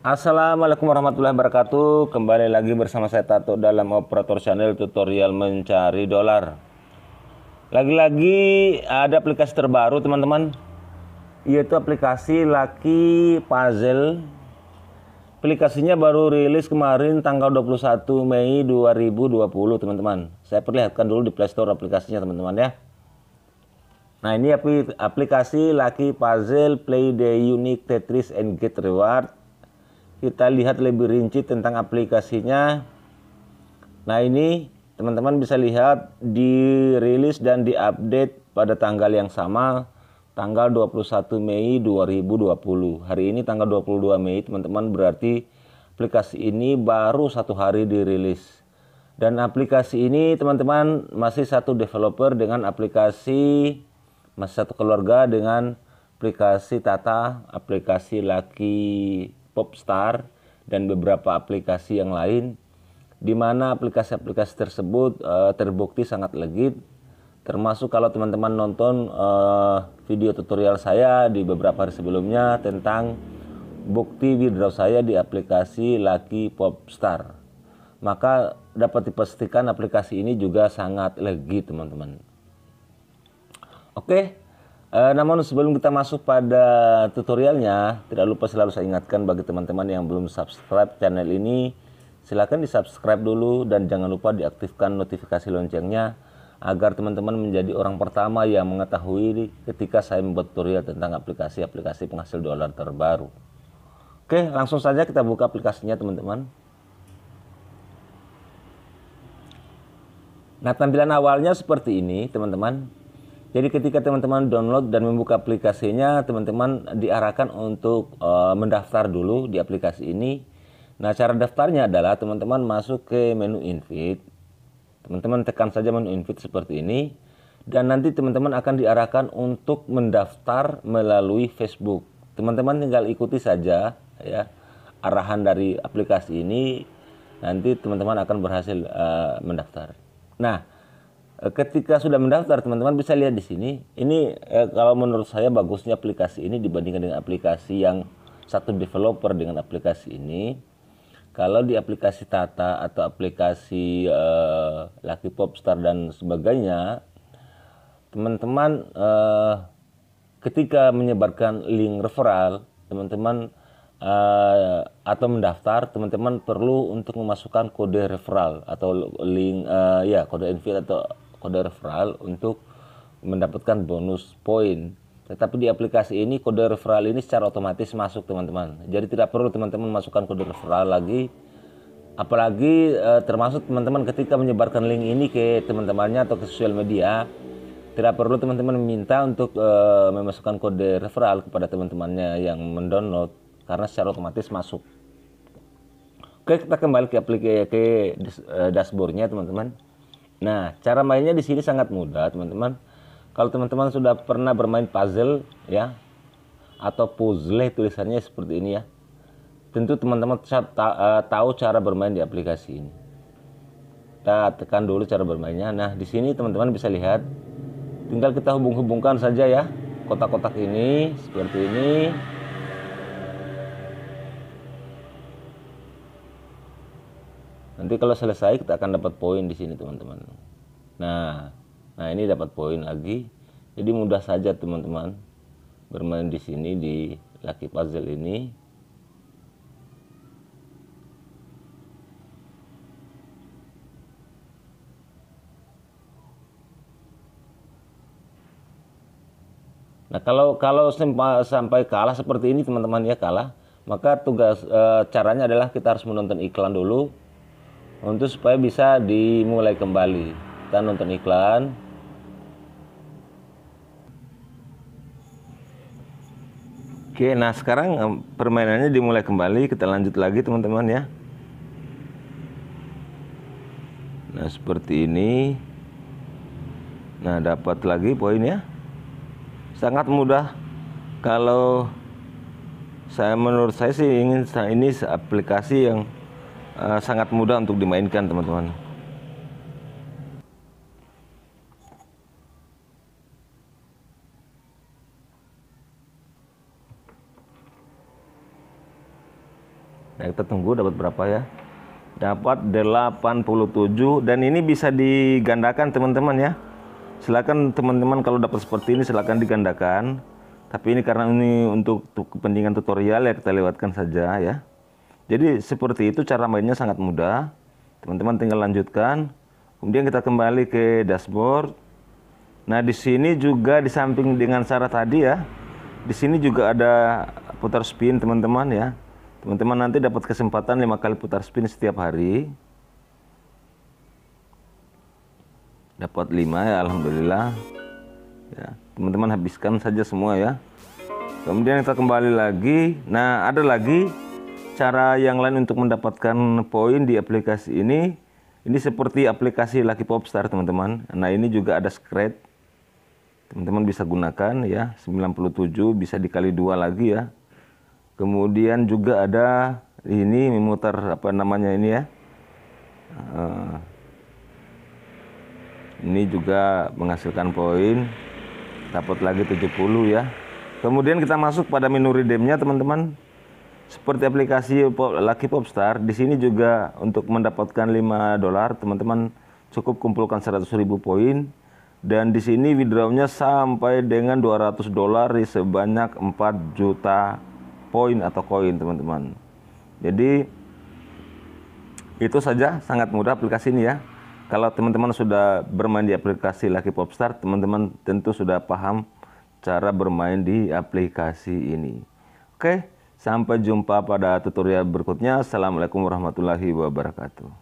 Assalamualaikum warahmatullahi wabarakatuh Kembali lagi bersama saya Tato dalam Operator Channel Tutorial Mencari Dolar Lagi-lagi ada aplikasi terbaru teman-teman Yaitu aplikasi Lucky Puzzle aplikasinya baru rilis kemarin tanggal 21 Mei 2020 teman-teman saya perlihatkan dulu di playstore aplikasinya teman-teman ya nah ini aplikasi Lucky Puzzle Play the Unique Tetris and Get Reward kita lihat lebih rinci tentang aplikasinya nah ini teman-teman bisa lihat dirilis dan diupdate pada tanggal yang sama tanggal 21 Mei 2020. Hari ini tanggal 22 Mei teman-teman berarti aplikasi ini baru satu hari dirilis. Dan aplikasi ini teman-teman masih satu developer dengan aplikasi masih satu keluarga dengan aplikasi Tata, aplikasi Lucky Popstar dan beberapa aplikasi yang lain di mana aplikasi-aplikasi tersebut uh, terbukti sangat legit Termasuk kalau teman-teman nonton uh, video tutorial saya di beberapa hari sebelumnya tentang bukti withdraw saya di aplikasi Lucky Popstar. Maka dapat dipastikan aplikasi ini juga sangat legi teman-teman. Oke, uh, namun sebelum kita masuk pada tutorialnya, tidak lupa selalu saya ingatkan bagi teman-teman yang belum subscribe channel ini, silahkan di subscribe dulu dan jangan lupa diaktifkan notifikasi loncengnya agar teman-teman menjadi orang pertama yang mengetahui ketika saya membuat tutorial tentang aplikasi-aplikasi penghasil dolar terbaru. Oke, langsung saja kita buka aplikasinya teman-teman. Nah, tampilan awalnya seperti ini, teman-teman. Jadi ketika teman-teman download dan membuka aplikasinya, teman-teman diarahkan untuk uh, mendaftar dulu di aplikasi ini. Nah, cara daftarnya adalah teman-teman masuk ke menu invite Teman-teman tekan saja menu invite seperti ini dan nanti teman-teman akan diarahkan untuk mendaftar melalui Facebook. Teman-teman tinggal ikuti saja ya arahan dari aplikasi ini nanti teman-teman akan berhasil uh, mendaftar. Nah, eh, ketika sudah mendaftar teman-teman bisa lihat di sini. Ini eh, kalau menurut saya bagusnya aplikasi ini dibandingkan dengan aplikasi yang satu developer dengan aplikasi ini kalau di aplikasi Tata atau aplikasi uh, Lucky Popstar dan sebagainya, teman-teman uh, ketika menyebarkan link referral, teman-teman uh, atau mendaftar, teman-teman perlu untuk memasukkan kode referral atau link uh, ya kode invite atau kode referral untuk mendapatkan bonus poin. Tetapi di aplikasi ini kode referral ini secara otomatis masuk teman-teman. Jadi tidak perlu teman-teman masukkan kode referral lagi. Apalagi eh, termasuk teman-teman ketika menyebarkan link ini ke teman-temannya atau ke sosial media, tidak perlu teman-teman meminta untuk eh, memasukkan kode referral kepada teman-temannya yang mendownload karena secara otomatis masuk. Oke, kita kembali ke aplikasi ke eh, dashboardnya teman-teman. Nah, cara mainnya di sini sangat mudah teman-teman kalau teman-teman sudah pernah bermain puzzle ya atau puzzle tulisannya seperti ini ya. Tentu teman-teman eh, tahu cara bermain di aplikasi ini. Kita tekan dulu cara bermainnya. Nah, di sini teman-teman bisa lihat tinggal kita hubung-hubungkan saja ya kotak-kotak ini seperti ini. Nanti kalau selesai kita akan dapat poin di sini teman-teman. Nah, Nah, ini dapat poin lagi. Jadi mudah saja teman-teman bermain di sini di Lucky Puzzle ini. Nah, kalau kalau sampai kalah seperti ini teman-teman ya kalah, maka tugas e, caranya adalah kita harus menonton iklan dulu untuk supaya bisa dimulai kembali kita nonton iklan Oke, nah sekarang eh, permainannya dimulai kembali. Kita lanjut lagi teman-teman ya. Nah, seperti ini. Nah, dapat lagi poinnya. Sangat mudah. Kalau saya menurut saya sih ingin ini aplikasi yang uh, sangat mudah untuk dimainkan, teman-teman. Nah, kita tunggu dapat berapa ya dapat 87 dan ini bisa digandakan teman-teman ya silakan teman-teman kalau dapat seperti ini silakan digandakan tapi ini karena ini untuk kepentingan tutorial ya kita lewatkan saja ya jadi seperti itu cara mainnya sangat mudah teman-teman tinggal lanjutkan kemudian kita kembali ke dashboard nah di sini juga di samping dengan syarat tadi ya di sini juga ada putar spin teman-teman ya Teman-teman nanti dapat kesempatan lima kali putar spin setiap hari. Dapat lima ya alhamdulillah. Ya, teman-teman habiskan saja semua ya. Kemudian kita kembali lagi. Nah, ada lagi cara yang lain untuk mendapatkan poin di aplikasi ini. Ini seperti aplikasi Lucky Popstar, teman-teman. Nah, ini juga ada scratch. Teman-teman bisa gunakan ya, 97 bisa dikali dua lagi ya. Kemudian juga ada ini memutar apa namanya ini ya. Eh, ini juga menghasilkan poin. Dapat lagi 70 ya. Kemudian kita masuk pada menu redeemnya teman-teman. Seperti aplikasi Lucky Popstar, di sini juga untuk mendapatkan 5 dolar teman-teman cukup kumpulkan 100.000 poin dan di sini withdrawnya sampai dengan 200 dolar sebanyak 4 juta poin atau koin teman-teman jadi itu saja sangat mudah aplikasi ini ya kalau teman-teman sudah bermain di aplikasi Lucky Popstar teman-teman tentu sudah paham cara bermain di aplikasi ini oke sampai jumpa pada tutorial berikutnya assalamualaikum warahmatullahi wabarakatuh